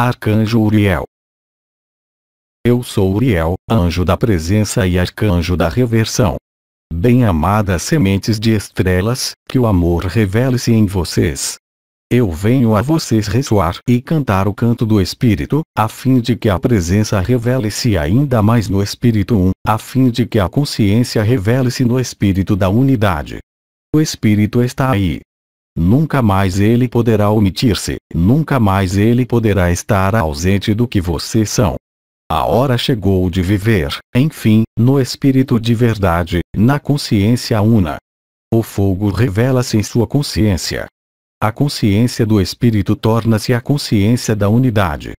Arcanjo Uriel. Eu sou Uriel, anjo da presença e arcanjo da reversão. Bem-amadas sementes de estrelas, que o amor revele-se em vocês. Eu venho a vocês ressoar e cantar o canto do Espírito, a fim de que a presença revele-se ainda mais no Espírito 1, a fim de que a consciência revele-se no Espírito da Unidade. O Espírito está aí. Nunca mais ele poderá omitir-se, nunca mais ele poderá estar ausente do que vocês são. A hora chegou de viver, enfim, no espírito de verdade, na consciência una. O fogo revela-se em sua consciência. A consciência do espírito torna-se a consciência da unidade.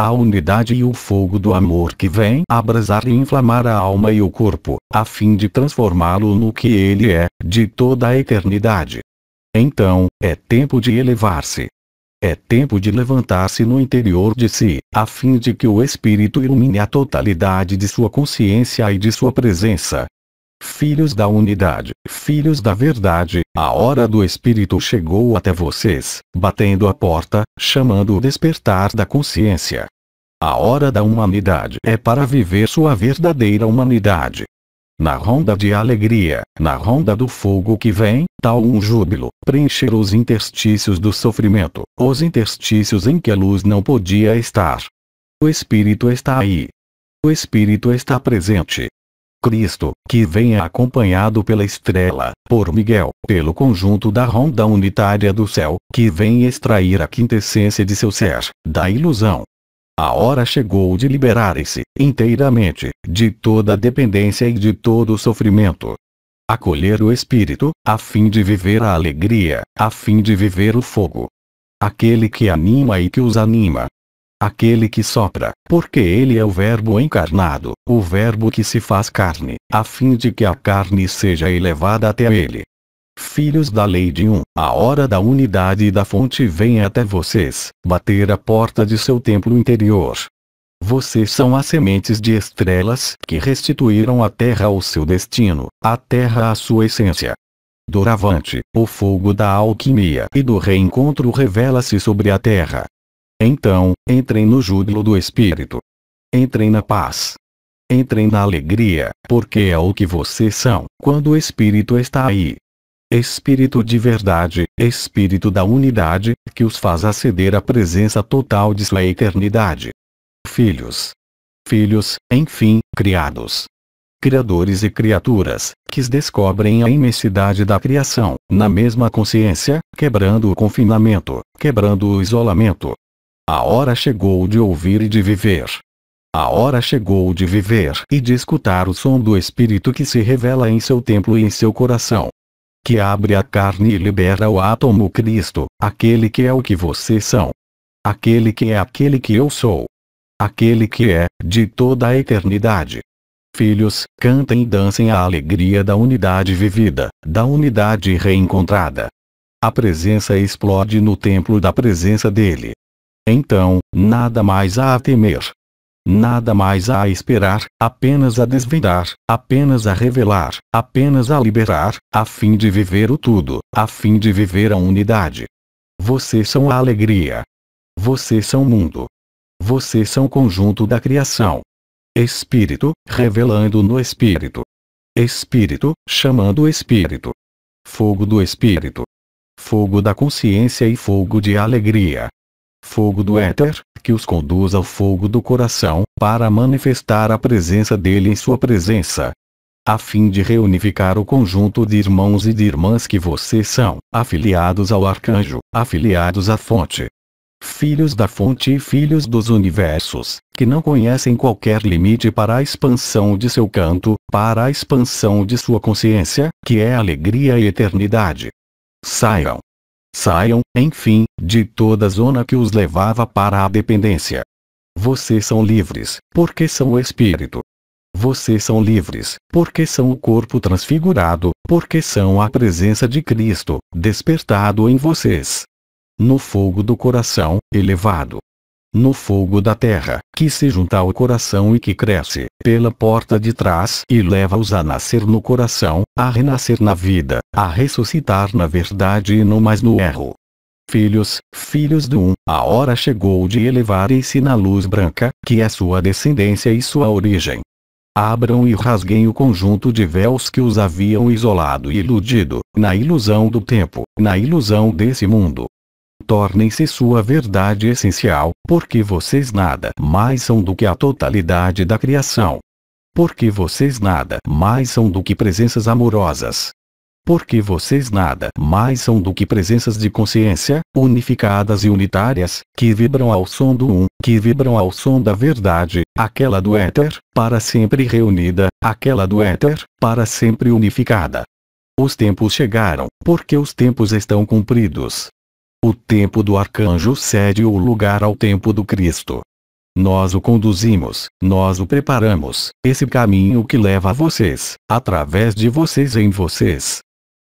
A unidade e o fogo do amor que vem abrasar e inflamar a alma e o corpo, a fim de transformá-lo no que ele é, de toda a eternidade. Então, é tempo de elevar-se. É tempo de levantar-se no interior de si, a fim de que o Espírito ilumine a totalidade de sua consciência e de sua presença. Filhos da unidade, filhos da verdade, a hora do Espírito chegou até vocês, batendo a porta, chamando o despertar da consciência. A hora da humanidade é para viver sua verdadeira humanidade, na ronda de alegria, na ronda do fogo que vem, tal um júbilo, preencher os interstícios do sofrimento, os interstícios em que a luz não podia estar. O Espírito está aí. O Espírito está presente. Cristo, que vem acompanhado pela estrela, por Miguel, pelo conjunto da ronda unitária do céu, que vem extrair a quintessência de seu ser, da ilusão, a hora chegou de liberarem-se, inteiramente, de toda a dependência e de todo o sofrimento. Acolher o Espírito, a fim de viver a alegria, a fim de viver o fogo. Aquele que anima e que os anima. Aquele que sopra, porque ele é o Verbo encarnado, o Verbo que se faz carne, a fim de que a carne seja elevada até ele, filhos da lei de um, a hora da unidade e da fonte vem até vocês, bater a porta de seu templo interior. Vocês são as sementes de estrelas que restituíram a terra ao seu destino, a terra à sua essência. Doravante, o fogo da alquimia e do reencontro revela-se sobre a terra. Então, entrem no júbilo do espírito. Entrem na paz. Entrem na alegria, porque é o que vocês são, quando o espírito está aí espírito de verdade, espírito da unidade, que os faz aceder à presença total de sua eternidade. Filhos. Filhos, enfim, criados. Criadores e criaturas, que descobrem a imensidade da criação, na mesma consciência, quebrando o confinamento, quebrando o isolamento. A hora chegou de ouvir e de viver. A hora chegou de viver e de escutar o som do Espírito que se revela em seu templo e em seu coração que abre a carne e libera o átomo Cristo, aquele que é o que vocês são. Aquele que é aquele que eu sou. Aquele que é, de toda a eternidade. Filhos, cantem e dancem a alegria da unidade vivida, da unidade reencontrada. A presença explode no templo da presença dele. Então, nada mais há a temer. Nada mais há a esperar, apenas a desvendar, apenas a revelar, apenas a liberar, a fim de viver o tudo, a fim de viver a unidade. Vocês são a alegria. Vocês são o mundo. Vocês são o conjunto da criação. Espírito, revelando no Espírito. Espírito, chamando o Espírito. Fogo do Espírito. Fogo da consciência e fogo de alegria fogo do éter, que os conduz ao fogo do coração, para manifestar a presença dele em sua presença. A fim de reunificar o conjunto de irmãos e de irmãs que vocês são, afiliados ao arcanjo, afiliados à fonte. Filhos da fonte e filhos dos universos, que não conhecem qualquer limite para a expansão de seu canto, para a expansão de sua consciência, que é alegria e eternidade. Saiam, Saiam, enfim, de toda zona que os levava para a dependência. Vocês são livres, porque são o espírito. Vocês são livres, porque são o corpo transfigurado, porque são a presença de Cristo, despertado em vocês. No fogo do coração, elevado, no fogo da terra, que se junta ao coração e que cresce pela porta de trás e leva-os a nascer no coração, a renascer na vida, a ressuscitar na verdade e não mais no erro. Filhos, filhos do um, a hora chegou de elevarem-se na luz branca, que é sua descendência e sua origem. Abram e rasguem o conjunto de véus que os haviam isolado e iludido, na ilusão do tempo, na ilusão desse mundo, tornem-se sua verdade essencial, porque vocês nada mais são do que a totalidade da criação. Porque vocês nada mais são do que presenças amorosas. Porque vocês nada mais são do que presenças de consciência, unificadas e unitárias, que vibram ao som do um, que vibram ao som da verdade, aquela do éter, para sempre reunida, aquela do éter, para sempre unificada. Os tempos chegaram, porque os tempos estão cumpridos. O tempo do arcanjo cede o lugar ao tempo do Cristo. Nós o conduzimos, nós o preparamos, esse caminho que leva a vocês, através de vocês em vocês.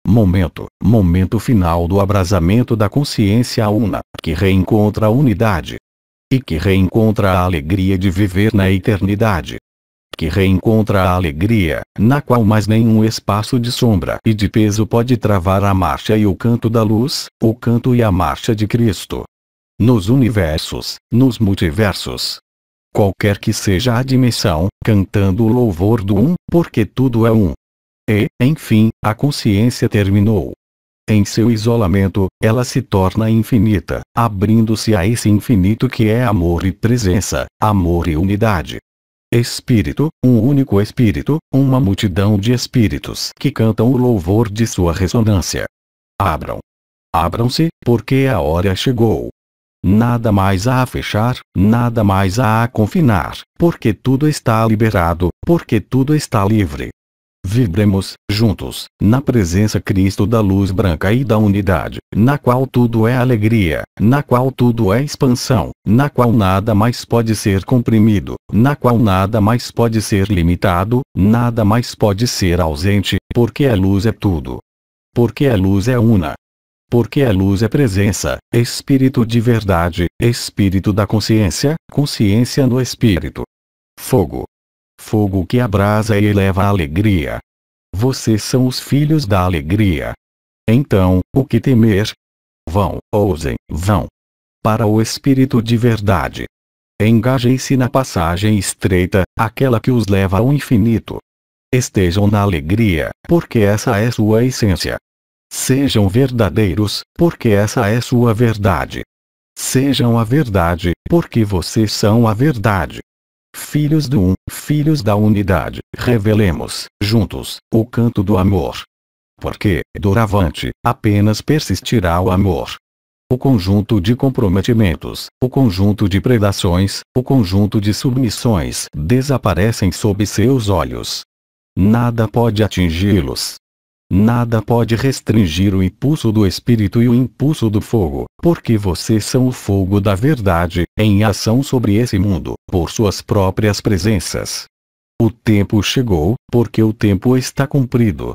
Momento, momento final do abrasamento da consciência una, que reencontra a unidade. E que reencontra a alegria de viver na eternidade que reencontra a alegria, na qual mais nenhum espaço de sombra e de peso pode travar a marcha e o canto da luz, o canto e a marcha de Cristo. Nos universos, nos multiversos, qualquer que seja a dimensão, cantando o louvor do Um, porque tudo é Um. E, enfim, a consciência terminou. Em seu isolamento, ela se torna infinita, abrindo-se a esse infinito que é amor e presença, amor e unidade. Espírito, um único Espírito, uma multidão de Espíritos que cantam o louvor de sua ressonância. Abram. Abram-se, porque a hora chegou. Nada mais há a fechar, nada mais há a confinar, porque tudo está liberado, porque tudo está livre. Vibremos, juntos, na presença Cristo da luz branca e da unidade, na qual tudo é alegria, na qual tudo é expansão, na qual nada mais pode ser comprimido, na qual nada mais pode ser limitado, nada mais pode ser ausente, porque a luz é tudo. Porque a luz é una. Porque a luz é presença, espírito de verdade, espírito da consciência, consciência no espírito. Fogo, fogo que abrasa e eleva a alegria. Vocês são os filhos da alegria. Então, o que temer? Vão, ousem, vão. Para o espírito de verdade. Engajem-se na passagem estreita, aquela que os leva ao infinito. Estejam na alegria, porque essa é sua essência. Sejam verdadeiros, porque essa é sua verdade. Sejam a verdade, porque vocês são a verdade. Filhos do Um, filhos da unidade, revelemos, juntos, o canto do amor. Porque, doravante, apenas persistirá o amor. O conjunto de comprometimentos, o conjunto de predações, o conjunto de submissões desaparecem sob seus olhos. Nada pode atingi-los. Nada pode restringir o impulso do espírito e o impulso do fogo, porque vocês são o fogo da verdade, em ação sobre esse mundo, por suas próprias presenças. O tempo chegou, porque o tempo está cumprido.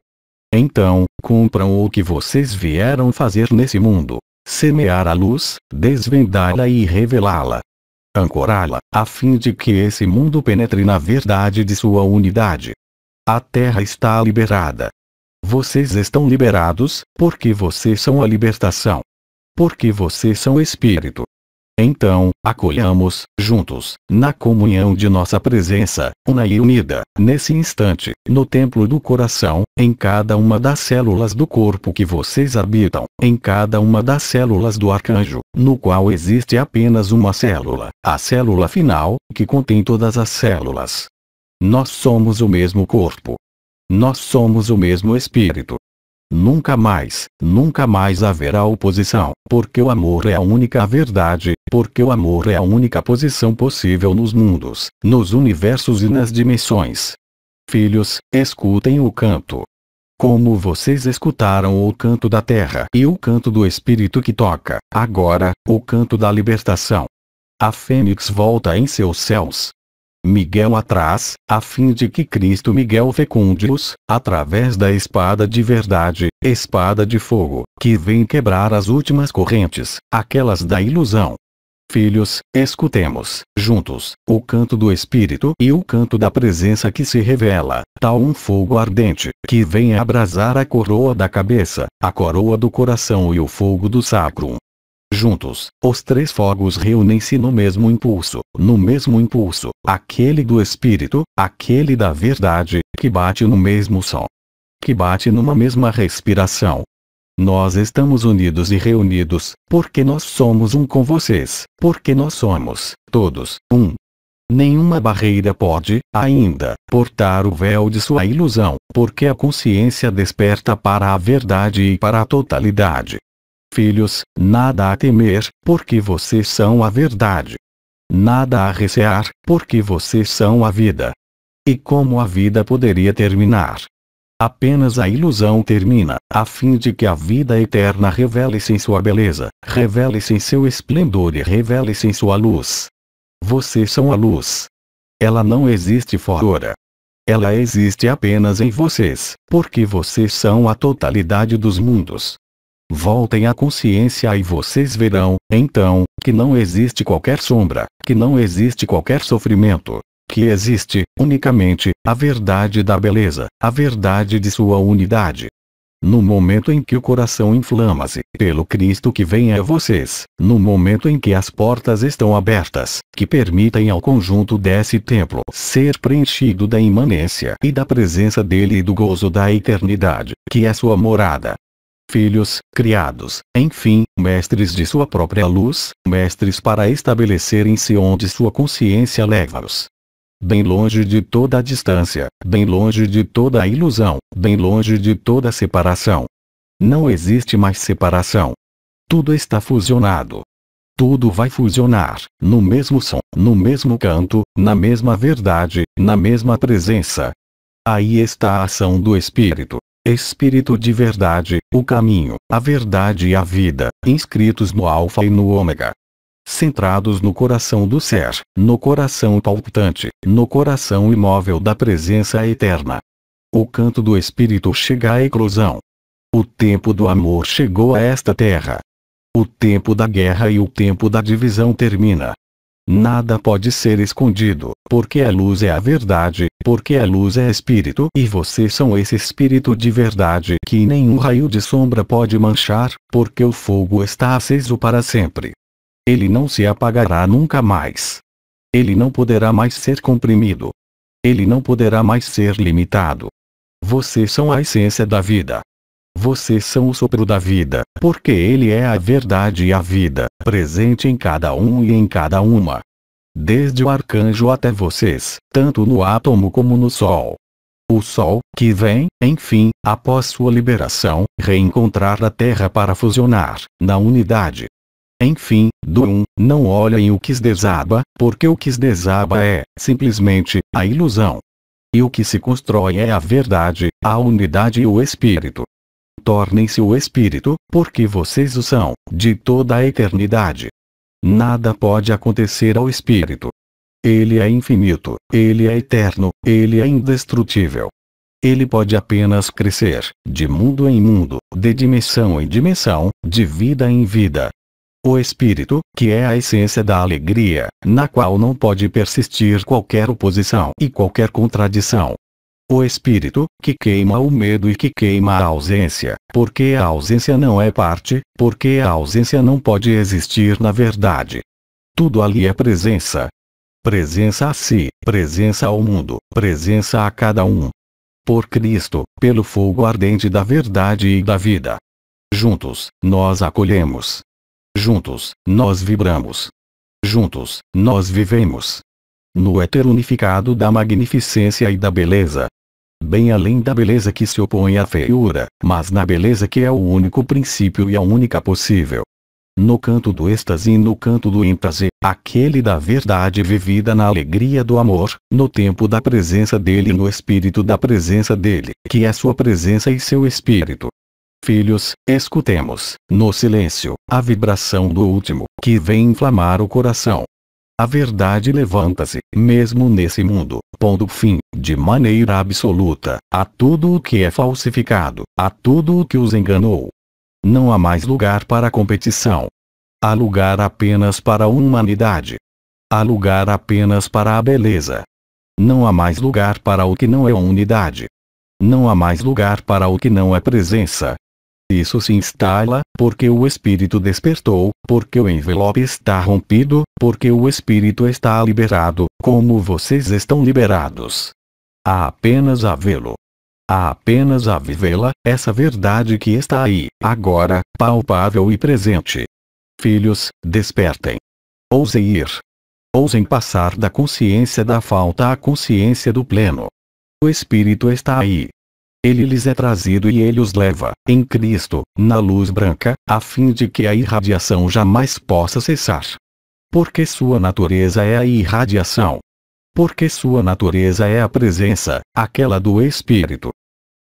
Então, cumpram o que vocês vieram fazer nesse mundo: semear a luz, desvendá-la e revelá-la. Ancorá-la, a fim de que esse mundo penetre na verdade de sua unidade. A terra está liberada, vocês estão liberados, porque vocês são a libertação. Porque vocês são espírito. Então, acolhamos, juntos, na comunhão de nossa presença, una e unida, nesse instante, no templo do coração, em cada uma das células do corpo que vocês habitam, em cada uma das células do arcanjo, no qual existe apenas uma célula, a célula final, que contém todas as células. Nós somos o mesmo corpo, nós somos o mesmo espírito. Nunca mais, nunca mais haverá oposição, porque o amor é a única verdade, porque o amor é a única posição possível nos mundos, nos universos e nas dimensões. Filhos, escutem o canto. Como vocês escutaram o canto da terra e o canto do espírito que toca, agora, o canto da libertação. A fênix volta em seus céus, Miguel atrás, a fim de que Cristo Miguel fecunde-os, através da espada de verdade, espada de fogo, que vem quebrar as últimas correntes, aquelas da ilusão. Filhos, escutemos, juntos, o canto do Espírito e o canto da presença que se revela, tal um fogo ardente, que vem abrasar a coroa da cabeça, a coroa do coração e o fogo do sacro, Juntos, os três fogos reúnem-se no mesmo impulso, no mesmo impulso, aquele do espírito, aquele da verdade, que bate no mesmo som, que bate numa mesma respiração. Nós estamos unidos e reunidos, porque nós somos um com vocês, porque nós somos, todos, um. Nenhuma barreira pode, ainda, portar o véu de sua ilusão, porque a consciência desperta para a verdade e para a totalidade. Filhos, nada a temer, porque vocês são a verdade. Nada a recear, porque vocês são a vida. E como a vida poderia terminar? Apenas a ilusão termina, a fim de que a vida eterna revele-se em sua beleza, revele-se em seu esplendor e revele-se em sua luz. Vocês são a luz. Ela não existe fora. Ela existe apenas em vocês, porque vocês são a totalidade dos mundos. Voltem à consciência e vocês verão, então, que não existe qualquer sombra, que não existe qualquer sofrimento, que existe, unicamente, a verdade da beleza, a verdade de sua unidade. No momento em que o coração inflama-se, pelo Cristo que vem a vocês, no momento em que as portas estão abertas, que permitem ao conjunto desse templo ser preenchido da imanência e da presença dele e do gozo da eternidade, que é sua morada, filhos, criados, enfim, mestres de sua própria luz, mestres para estabelecerem-se onde sua consciência leva-os bem longe de toda a distância, bem longe de toda a ilusão, bem longe de toda a separação. Não existe mais separação. Tudo está fusionado. Tudo vai fusionar, no mesmo som, no mesmo canto, na mesma verdade, na mesma presença. Aí está a ação do Espírito, Espírito de verdade, o caminho, a verdade e a vida, inscritos no Alfa e no Ômega. Centrados no coração do ser, no coração palpitante, no coração imóvel da presença eterna. O canto do Espírito chega à eclosão. O tempo do amor chegou a esta terra. O tempo da guerra e o tempo da divisão termina. Nada pode ser escondido, porque a luz é a verdade, porque a luz é espírito e vocês são esse espírito de verdade que nenhum raio de sombra pode manchar, porque o fogo está aceso para sempre. Ele não se apagará nunca mais. Ele não poderá mais ser comprimido. Ele não poderá mais ser limitado. Vocês são a essência da vida. Vocês são o sopro da vida, porque ele é a verdade e a vida, presente em cada um e em cada uma desde o arcanjo até vocês, tanto no átomo como no Sol. O Sol, que vem, enfim, após sua liberação, reencontrar a Terra para fusionar, na unidade. Enfim, do um, não olhem o que desaba, porque o que desaba é, simplesmente, a ilusão. E o que se constrói é a verdade, a unidade e o espírito. Tornem-se o espírito, porque vocês o são, de toda a eternidade. Nada pode acontecer ao espírito. Ele é infinito, ele é eterno, ele é indestrutível. Ele pode apenas crescer, de mundo em mundo, de dimensão em dimensão, de vida em vida. O espírito, que é a essência da alegria, na qual não pode persistir qualquer oposição e qualquer contradição, o espírito, que queima o medo e que queima a ausência, porque a ausência não é parte, porque a ausência não pode existir na verdade. Tudo ali é presença. Presença a si, presença ao mundo, presença a cada um. Por Cristo, pelo fogo ardente da verdade e da vida. Juntos, nós acolhemos. Juntos, nós vibramos. Juntos, nós vivemos. No éter unificado da magnificência e da beleza, bem além da beleza que se opõe à feiura, mas na beleza que é o único princípio e a única possível. No canto do êxtase e no canto do êntase, aquele da verdade vivida na alegria do amor, no tempo da presença dele e no espírito da presença dele, que é sua presença e seu espírito. Filhos, escutemos, no silêncio, a vibração do último, que vem inflamar o coração, a verdade levanta-se, mesmo nesse mundo, pondo fim, de maneira absoluta, a tudo o que é falsificado, a tudo o que os enganou. Não há mais lugar para competição. Há lugar apenas para a humanidade. Há lugar apenas para a beleza. Não há mais lugar para o que não é unidade. Não há mais lugar para o que não é presença. Isso se instala, porque o espírito despertou, porque o envelope está rompido, porque o espírito está liberado, como vocês estão liberados. Há apenas a vê-lo. Há apenas a vivê-la, essa verdade que está aí, agora, palpável e presente. Filhos, despertem. Ousem ir. Ousem passar da consciência da falta à consciência do pleno. O Espírito está aí, ele lhes é trazido e ele os leva, em Cristo, na luz branca, a fim de que a irradiação jamais possa cessar. Porque sua natureza é a irradiação. Porque sua natureza é a presença, aquela do Espírito.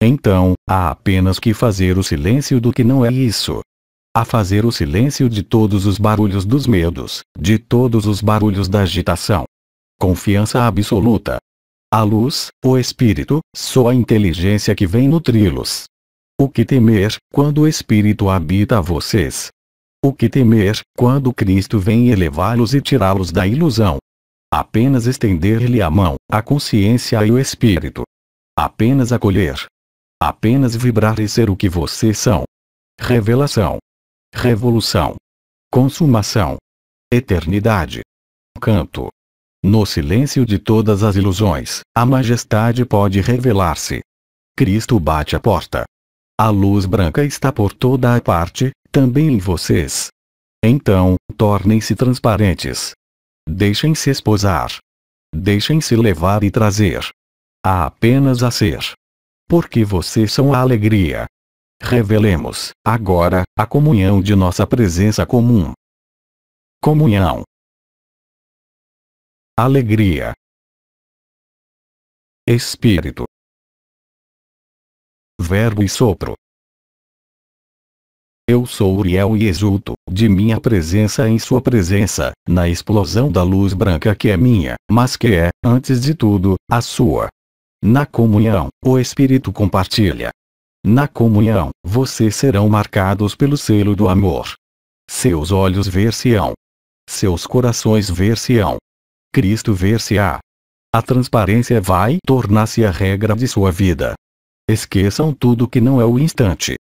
Então, há apenas que fazer o silêncio do que não é isso, a fazer o silêncio de todos os barulhos dos medos, de todos os barulhos da agitação. Confiança absoluta, a luz, o espírito, só a inteligência que vem nutri-los. O que temer, quando o espírito habita vocês? O que temer, quando Cristo vem elevá-los e tirá-los da ilusão? Apenas estender-lhe a mão, a consciência e o espírito. Apenas acolher. Apenas vibrar e ser o que vocês são. Revelação. Revolução. Consumação. Eternidade. Canto. No silêncio de todas as ilusões, a majestade pode revelar-se. Cristo bate a porta. A luz branca está por toda a parte, também em vocês. Então, tornem-se transparentes. Deixem-se esposar. Deixem-se levar e trazer. Há apenas a ser. Porque vocês são a alegria. Revelemos, agora, a comunhão de nossa presença comum. Comunhão alegria, espírito, verbo e sopro. Eu sou Uriel e exulto, de minha presença em sua presença, na explosão da luz branca que é minha, mas que é, antes de tudo, a sua. Na comunhão, o Espírito compartilha. Na comunhão, vocês serão marcados pelo selo do amor. Seus olhos ver-se-ão. Seus corações ver-se-ão. Cristo ver-se-á. A transparência vai tornar-se a regra de sua vida. Esqueçam tudo que não é o instante.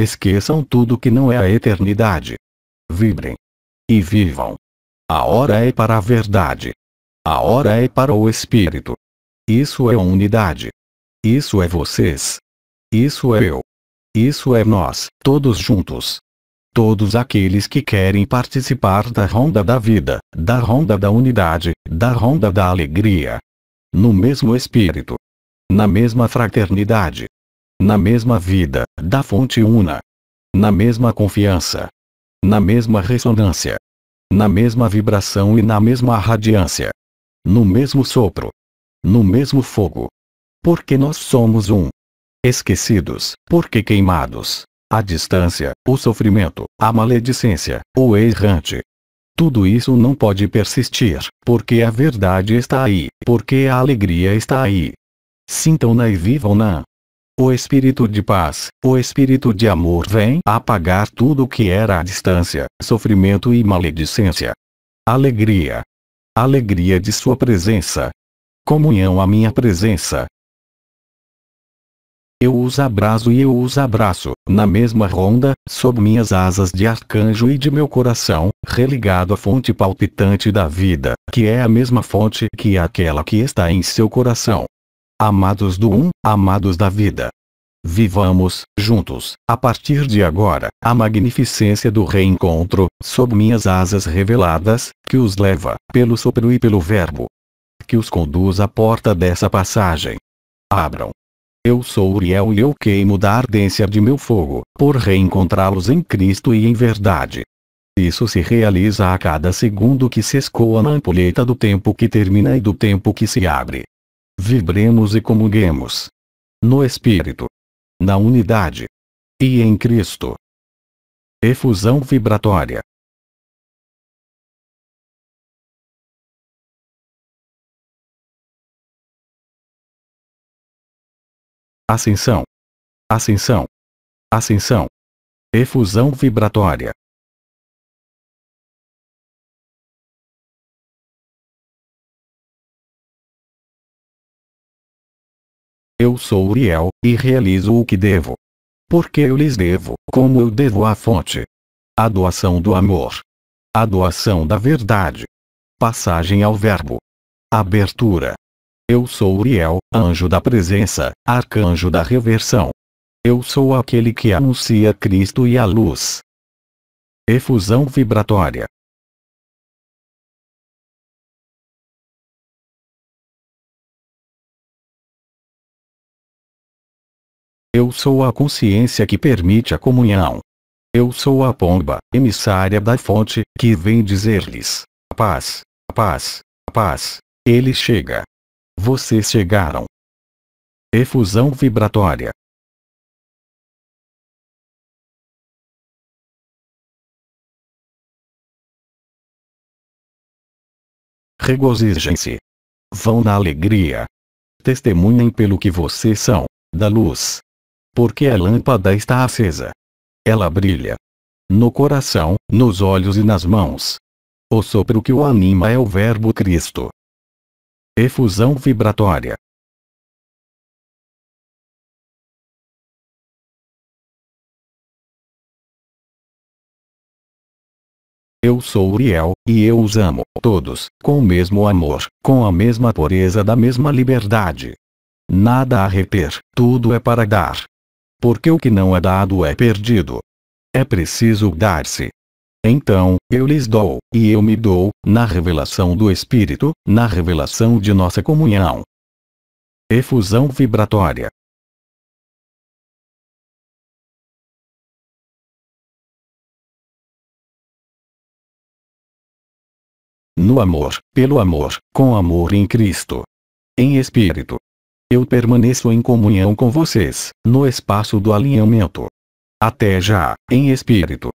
Esqueçam tudo que não é a eternidade. Vibrem. E vivam. A hora é para a verdade. A hora é para o Espírito. Isso é unidade. Isso é vocês. Isso é eu. Isso é nós, todos juntos. Todos aqueles que querem participar da ronda da vida, da ronda da unidade, da ronda da alegria. No mesmo espírito. Na mesma fraternidade. Na mesma vida, da fonte una. Na mesma confiança. Na mesma ressonância. Na mesma vibração e na mesma radiância. No mesmo sopro. No mesmo fogo. Porque nós somos um. Esquecidos, porque queimados, a distância, o sofrimento, a maledicência, o errante. Tudo isso não pode persistir, porque a verdade está aí, porque a alegria está aí. Sintam-na e vivam-na. O espírito de paz, o espírito de amor vem apagar tudo o que era a distância, sofrimento e maledicência. Alegria. Alegria de sua presença. Comunhão à minha presença, eu os abraço e eu os abraço, na mesma ronda, sob minhas asas de arcanjo e de meu coração, religado à fonte palpitante da vida, que é a mesma fonte que aquela que está em seu coração. Amados do Um, amados da vida. Vivamos, juntos, a partir de agora, a magnificência do reencontro, sob minhas asas reveladas, que os leva, pelo sopro e pelo Verbo. Que os conduz à porta dessa passagem. Abram eu sou Uriel e eu queimo da ardência de meu fogo, por reencontrá-los em Cristo e em verdade. Isso se realiza a cada segundo que se escoa na ampulheta do tempo que termina e do tempo que se abre. Vibremos e comunguemos. No Espírito. Na unidade. E em Cristo. Efusão vibratória. ascensão, ascensão, ascensão, efusão vibratória. Eu sou Uriel, e realizo o que devo. Porque eu lhes devo, como eu devo à fonte. A doação do amor. A doação da verdade. Passagem ao verbo. Abertura. Eu sou Uriel, anjo da presença, arcanjo da reversão. Eu sou aquele que anuncia Cristo e a luz. Efusão vibratória. Eu sou a consciência que permite a comunhão. Eu sou a pomba, emissária da fonte, que vem dizer-lhes: paz, paz, paz. Ele chega. Vocês chegaram. Efusão vibratória. Regozijem-se. Vão na alegria. Testemunhem pelo que vocês são, da luz. Porque a lâmpada está acesa. Ela brilha. No coração, nos olhos e nas mãos. O sopro que o anima é o Verbo Cristo efusão vibratória Eu sou Uriel, e eu os amo, todos, com o mesmo amor, com a mesma pureza da mesma liberdade. Nada a reter, tudo é para dar. Porque o que não é dado é perdido. É preciso dar-se. Então, eu lhes dou, e eu me dou, na revelação do Espírito, na revelação de nossa comunhão. Efusão vibratória. No amor, pelo amor, com amor em Cristo. Em Espírito. Eu permaneço em comunhão com vocês, no espaço do alinhamento. Até já, em Espírito.